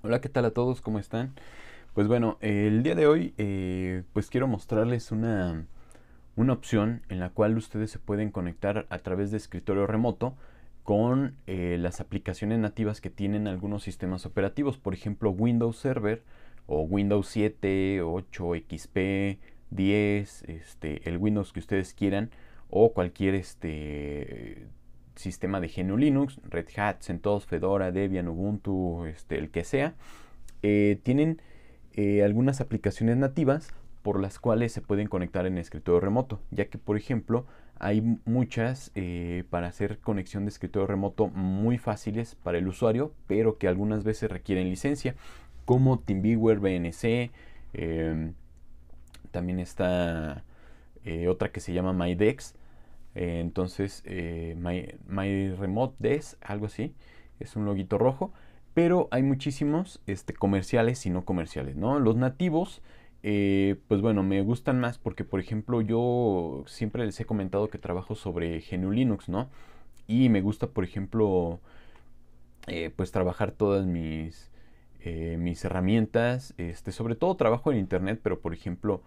Hola, ¿qué tal a todos? ¿Cómo están? Pues bueno, el día de hoy eh, pues quiero mostrarles una, una, opción en la cual ustedes se pueden conectar a través de escritorio remoto con eh, las aplicaciones nativas que tienen algunos sistemas operativos, por ejemplo Windows Server o Windows 7, 8, XP, 10, este, el Windows que ustedes quieran o cualquier este, sistema de GNU Linux, Red Hat, CentOS, Fedora, Debian, Ubuntu, este, el que sea, eh, tienen eh, algunas aplicaciones nativas por las cuales se pueden conectar en escritorio remoto, ya que por ejemplo hay muchas eh, para hacer conexión de escritorio remoto muy fáciles para el usuario, pero que algunas veces requieren licencia, como TeamViewer, BNC, em, también está otra que se llama MyDex, eh, entonces, eh, my, Remote Desk, algo así, es un loguito rojo. Pero hay muchísimos este, comerciales y no comerciales, ¿no? Los nativos, eh, pues bueno, me gustan más porque, por ejemplo, yo siempre les he comentado que trabajo sobre GNU Linux, ¿no? Y me gusta, por ejemplo, eh, pues trabajar todas mis, mis herramientas. Este, sobre todo trabajo en Internet, pero, por ejemplo,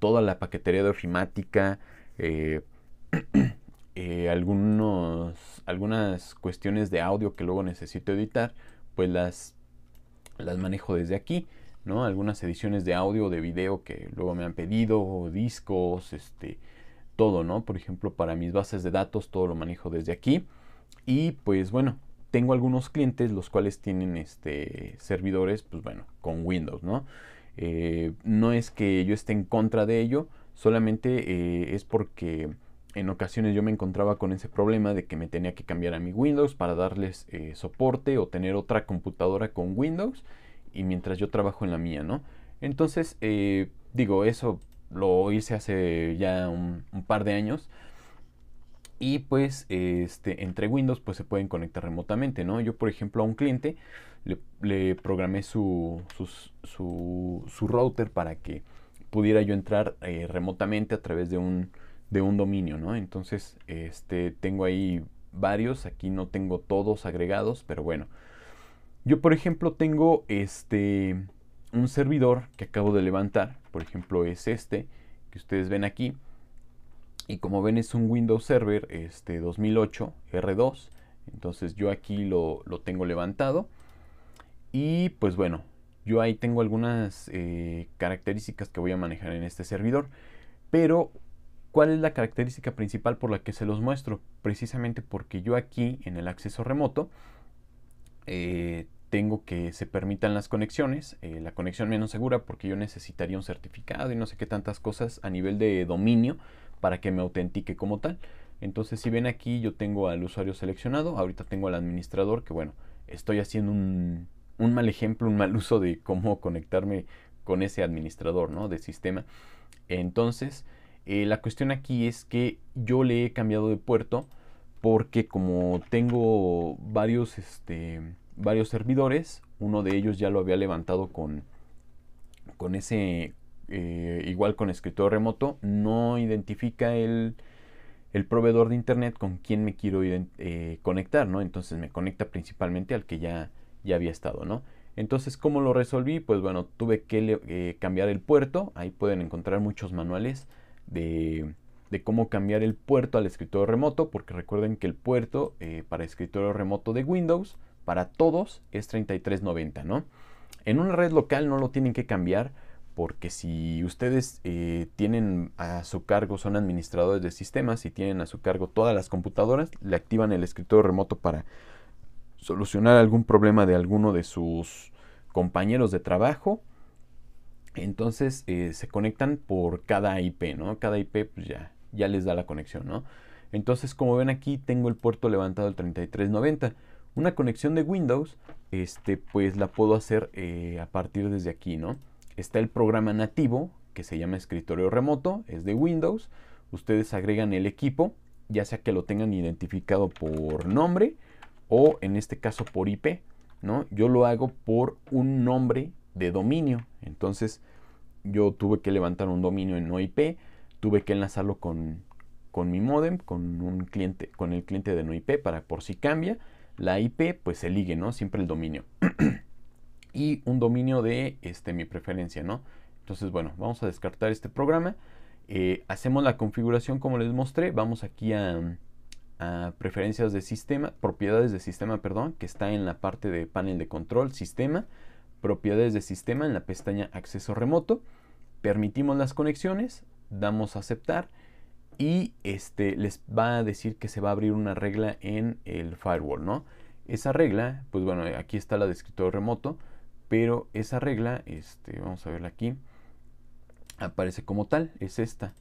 toda la paquetería de ofimática, Eh, algunos, algunas cuestiones de audio que luego necesito editar, pues las, las manejo desde aquí. ¿no? Algunas ediciones de audio, de video que luego me han pedido, discos, este, todo, ¿no? Por ejemplo, para mis bases de datos, todo lo manejo desde aquí. Y pues bueno, tengo algunos clientes los cuales tienen este, servidores, pues bueno, con Windows, ¿no? Eh, no es que yo esté en contra de ello, solamente eh, es porque en ocasiones yo me encontraba con ese problema de que me tenía que cambiar a mi Windows para darles eh, soporte o tener otra computadora con Windows y mientras yo trabajo en la mía, ¿no? Entonces, eh, digo, eso lo hice hace ya un, par de años. Y pues este, entre Windows pues se pueden conectar remotamente, ¿no? Yo por ejemplo a un cliente le, programé su, su, router para que pudiera yo entrar eh, remotamente a través de un, de un dominio, ¿no? Entonces, este, tengo ahí varios, aquí no tengo todos agregados, pero bueno. Yo, por ejemplo, tengo este, un servidor que acabo de levantar, por ejemplo, es este que ustedes ven aquí. Y como ven es un Windows Server este 2008 R2. Entonces yo aquí lo, tengo levantado. Y pues bueno, yo ahí tengo algunas eh, características que voy a manejar en este servidor. Pero ¿Cuál es la característica principal por la que se los muestro? Precisamente porque yo aquí en el acceso remoto eh, tengo que se permitan las conexiones, eh, la conexión menos segura porque yo necesitaría un certificado y no sé qué tantas cosas a nivel de dominio para que me autentique como tal. Entonces si ven aquí yo tengo al usuario seleccionado, ahorita tengo al administrador que bueno, estoy haciendo un, un mal ejemplo, un mal uso de cómo conectarme con ese administrador ¿no? de sistema. Entonces eh, la cuestión aquí es que yo le he cambiado de puerto porque como tengo varios, este, varios servidores, uno de ellos ya lo había levantado con, ese, eh, igual con escritor remoto, no identifica el, proveedor de internet con quien me quiero eh, conectar, ¿no? Entonces me conecta principalmente al que ya, ya había estado, ¿no? Entonces, ¿cómo lo resolví? Pues bueno, tuve que cambiar el puerto, ahí pueden encontrar muchos manuales de, cómo cambiar el puerto al escritorio remoto, porque recuerden que el puerto eh, para escritorio remoto de Windows, para todos, es 3390, ¿no? En una red local no lo tienen que cambiar, porque si ustedes eh, tienen a su cargo, son administradores de sistemas y tienen a su cargo todas las computadoras, le activan el escritorio remoto para solucionar algún problema de alguno de sus compañeros de trabajo entonces eh, se conectan por cada IP, ¿no? Cada IP pues ya, ya les da la conexión, ¿no? Entonces como ven aquí tengo el puerto levantado el 3390. Una conexión de Windows, este, pues la puedo hacer eh, a partir desde aquí, ¿no? Está el programa nativo que se llama escritorio remoto, es de Windows. Ustedes agregan el equipo, ya sea que lo tengan identificado por nombre o en este caso por IP, ¿no? Yo lo hago por un nombre de dominio. Entonces yo tuve que levantar un dominio en no IP, tuve que enlazarlo con, con mi modem, con un cliente, con el cliente de no IP, para por si cambia la IP, pues se ligue, ¿no? Siempre el dominio. y un dominio de este, mi preferencia, ¿no? Entonces, bueno, vamos a descartar este programa. Eh, hacemos la configuración como les mostré. Vamos aquí a, a, preferencias de sistema, propiedades de sistema, perdón, que está en la parte de panel de control, sistema propiedades de sistema en la pestaña acceso remoto, permitimos las conexiones, damos a aceptar y este, les va a decir que se va a abrir una regla en el firewall, ¿no? Esa regla, pues bueno, aquí está la de escritorio remoto, pero esa regla, este, vamos a verla aquí, aparece como tal, es esta.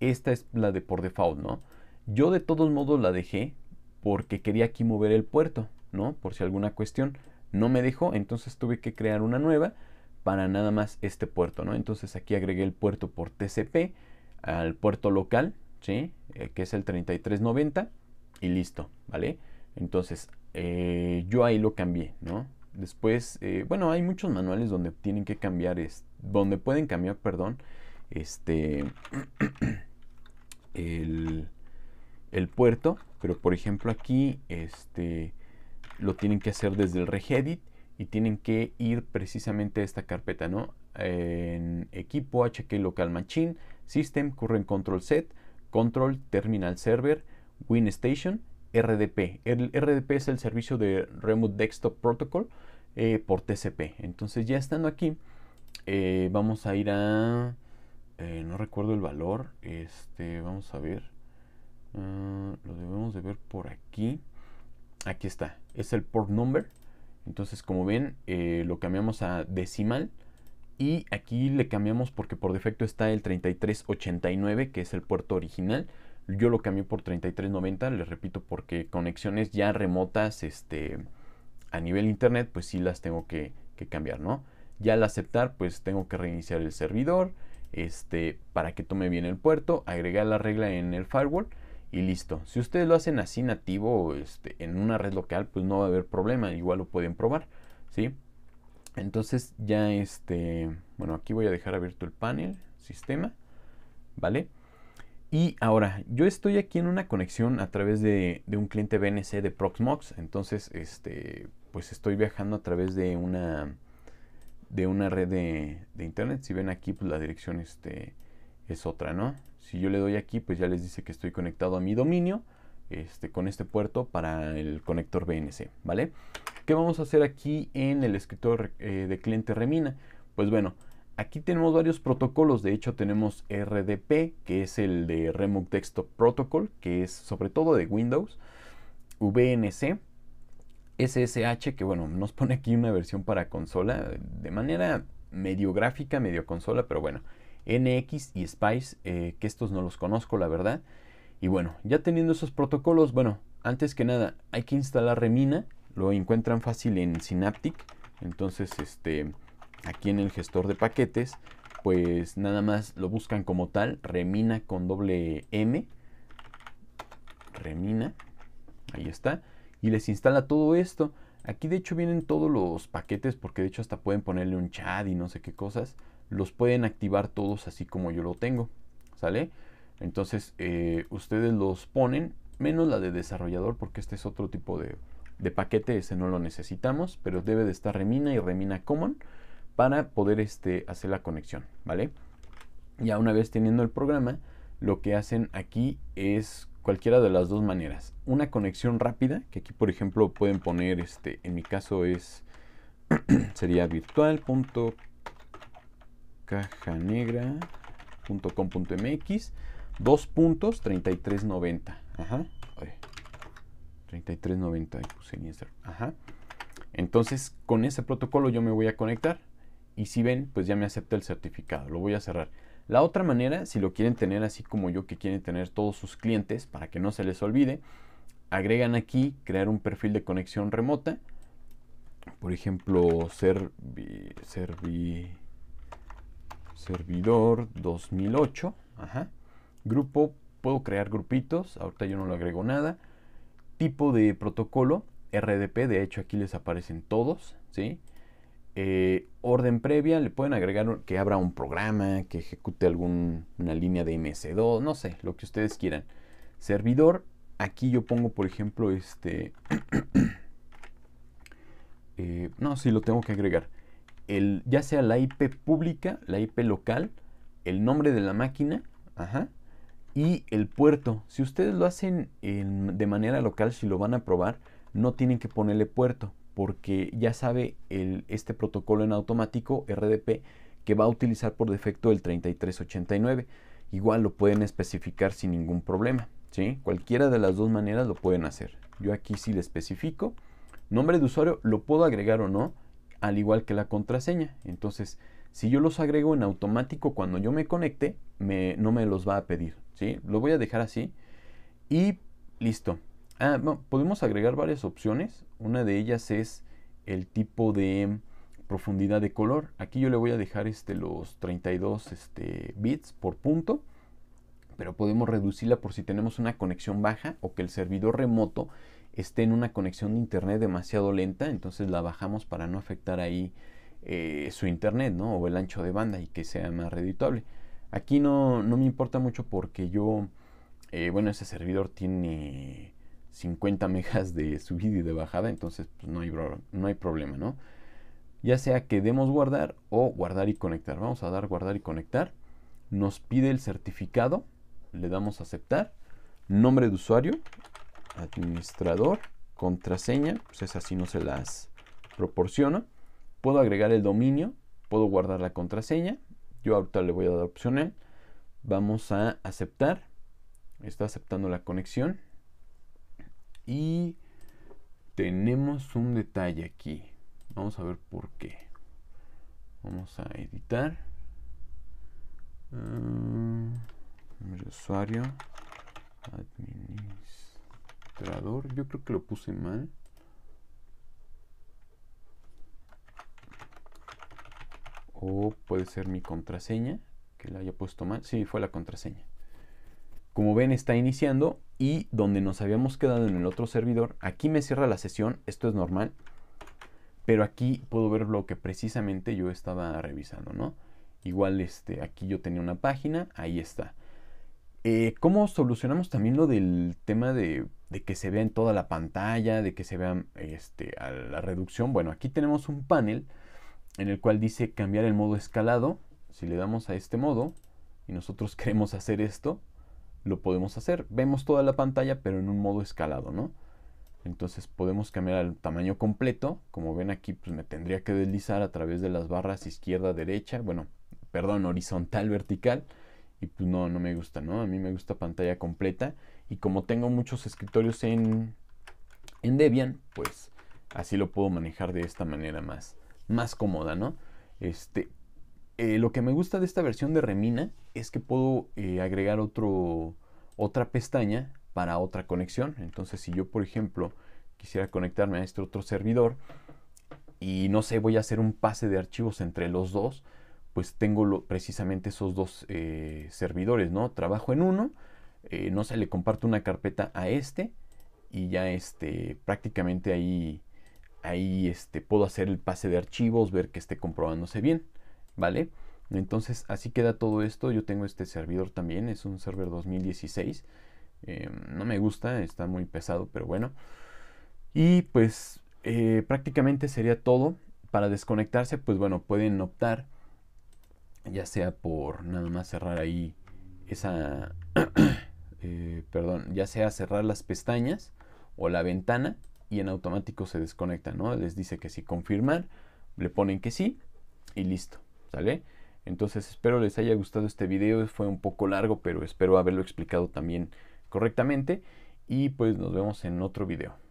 Esta es la de por default, ¿no? Yo de todos modos la dejé porque quería aquí mover el puerto, ¿no? Por si alguna cuestión no me dejó, entonces tuve que crear una nueva para nada más este puerto, ¿no? Entonces aquí agregué el puerto por TCP al puerto local, ¿sí? Eh, que es el 3390 y listo, ¿vale? Entonces eh, yo ahí lo cambié, ¿no? Después, eh, bueno, hay muchos manuales donde tienen que cambiar, es, donde pueden cambiar, perdón, este, el, el puerto, pero por ejemplo aquí, este, lo tienen que hacer desde el regedit y tienen que ir precisamente a esta carpeta, ¿no? En equipo, HK local machine, system, current control set, control terminal server, WinStation, RDP. El RDP es el servicio de Remote Desktop Protocol eh, por TCP. Entonces ya estando aquí, eh, vamos a ir a... Eh, no recuerdo el valor. Este, vamos a ver. Ah, lo debemos de ver por aquí. Aquí está es el port number. Entonces, como ven, eh, lo cambiamos a decimal. Y aquí le cambiamos porque por defecto está el 3389, que es el puerto original. Yo lo cambié por 3390, les repito, porque conexiones ya remotas este, a nivel internet, pues sí las tengo que, cambiar, ¿no? Ya al aceptar, pues tengo que reiniciar el servidor este, para que tome bien el puerto, agregar la regla en el firewall y listo. Si ustedes lo hacen así nativo este, en una red local, pues no va a haber problema, igual lo pueden probar, ¿sí? Entonces ya este, bueno, aquí voy a dejar abierto el panel, sistema, ¿vale? Y ahora, yo estoy aquí en una conexión a través de, un cliente BNC de Proxmox, entonces este, pues estoy viajando a través de una, de una red de, de internet, si ven aquí pues la dirección este, es otra, ¿no? Si yo le doy aquí, pues ya les dice que estoy conectado a mi dominio este, con este puerto para el conector BNC, ¿vale? ¿Qué vamos a hacer aquí en el escritor eh, de cliente Remina? Pues bueno, aquí tenemos varios protocolos, de hecho tenemos RDP, que es el de Remote Desktop Protocol, que es sobre todo de Windows, VNC, SSH, que bueno, nos pone aquí una versión para consola, de manera medio gráfica, medio consola, pero bueno, NX y Spice, eh, que estos no los conozco, la verdad. Y bueno, ya teniendo esos protocolos, bueno, antes que nada hay que instalar Remina, lo encuentran fácil en Synaptic, entonces este, aquí en el gestor de paquetes, pues nada más lo buscan como tal, Remina con doble M, Remina, ahí está, y les instala todo esto. Aquí de hecho vienen todos los paquetes porque de hecho hasta pueden ponerle un chat y no sé qué cosas los pueden activar todos así como yo lo tengo, ¿sale? Entonces eh, ustedes los ponen, menos la de desarrollador porque este es otro tipo de, paquete, ese no lo necesitamos, pero debe de estar Remina y Remina Common para poder este, hacer la conexión, ¿vale? Ya una vez teniendo el programa, lo que hacen aquí es cualquiera de las dos maneras. Una conexión rápida, que aquí por ejemplo pueden poner, este, en mi caso es, sería virtual.com Caja dos puntos, 33.90. Ajá. 33.90 pues, Ajá. Entonces, con ese protocolo yo me voy a conectar. Y si ven, pues ya me acepta el certificado. Lo voy a cerrar. La otra manera, si lo quieren tener así como yo que quieren tener todos sus clientes para que no se les olvide, agregan aquí crear un perfil de conexión remota. Por ejemplo, ser eh, servidor 2008. Ajá. Grupo, puedo crear grupitos, ahorita yo no le agrego nada. Tipo de protocolo, RDP, de hecho aquí les aparecen todos, ¿sí? Eh, orden previa, le pueden agregar que abra un programa, que ejecute alguna línea de MS2, no sé, lo que ustedes quieran. Servidor, aquí yo pongo, por ejemplo, este... Eh, no, sí, lo tengo que agregar ya sea la IP pública, la IP local, el nombre de la máquina ajá, y el puerto. Si ustedes lo hacen de manera local, si lo van a probar, no tienen que ponerle puerto porque ya sabe el, este protocolo en automático RDP que va a utilizar por defecto el 3389. Igual lo pueden especificar sin ningún problema. ¿sí? Cualquiera de las dos maneras lo pueden hacer. Yo aquí sí le especifico. Nombre de usuario lo puedo agregar o no al igual que la contraseña. Entonces, si yo los agrego en automático cuando yo me conecte, me, no me los va a pedir. ¿sí? Lo voy a dejar así y listo. Ah, podemos agregar varias opciones. Una de ellas es el tipo de profundidad de color. Aquí yo le voy a dejar este, los 32 este, bits por punto, pero podemos reducirla por si tenemos una conexión baja o que el servidor remoto esté en una conexión de internet demasiado lenta, entonces la bajamos para no afectar ahí eh, su internet, ¿no? O el ancho de banda y que sea más reditable. Aquí no, no me importa mucho porque yo, eh, bueno, ese servidor tiene 50 megas de subida y de bajada, entonces pues, no, hay, no hay problema, ¿no? Ya sea que demos guardar o guardar y conectar. Vamos a dar guardar y conectar. Nos pide el certificado, le damos a aceptar, nombre de usuario, administrador, contraseña, pues es así no se las proporciona. Puedo agregar el dominio, puedo guardar la contraseña. Yo ahorita le voy a dar opcional. Vamos a aceptar. Está aceptando la conexión. Y tenemos un detalle aquí. Vamos a ver por qué. Vamos a editar. Ah, usuario. Yo creo que lo puse mal. O puede ser mi contraseña, que la haya puesto mal. Sí, fue la contraseña. Como ven, está iniciando y donde nos habíamos quedado en el otro servidor, aquí me cierra la sesión, esto es normal, pero aquí puedo ver lo que precisamente yo estaba revisando, ¿no? Igual este, aquí yo tenía una página, ahí está. Eh, ¿Cómo solucionamos también lo del tema de, que se vea en toda la pantalla, de que se vea este, a la reducción? Bueno, aquí tenemos un panel en el cual dice cambiar el modo escalado. Si le damos a este modo y nosotros queremos hacer esto, lo podemos hacer. Vemos toda la pantalla, pero en un modo escalado, ¿no? Entonces podemos cambiar al tamaño completo. Como ven aquí, pues me tendría que deslizar a través de las barras izquierda, derecha, bueno, perdón, horizontal, vertical y pues no, no me gusta, ¿no? A mí me gusta pantalla completa y como tengo muchos escritorios en, en Debian, pues así lo puedo manejar de esta manera más, más cómoda, ¿no? Este, eh, lo que me gusta de esta versión de Remina es que puedo eh, agregar otro, otra pestaña para otra conexión. Entonces, si yo, por ejemplo, quisiera conectarme a este otro servidor y no sé, voy a hacer un pase de archivos entre los dos, pues tengo precisamente esos dos eh, servidores, ¿no? Trabajo en uno, eh, no se le comparto una carpeta a este y ya este, prácticamente ahí, ahí este, puedo hacer el pase de archivos, ver que esté comprobándose bien, ¿vale? Entonces así queda todo esto, yo tengo este servidor también, es un server 2016, eh, no me gusta, está muy pesado, pero bueno. Y pues prácticamente sería todo, para desconectarse pues bueno pueden optar ya sea por nada más cerrar ahí esa, eh, perdón, ya sea cerrar las pestañas o la ventana y en automático se desconecta, ¿no? Les dice que sí, confirmar, le ponen que sí y listo, ¿sale? Entonces espero les haya gustado este video, fue un poco largo, pero espero haberlo explicado también correctamente y pues nos vemos en otro video.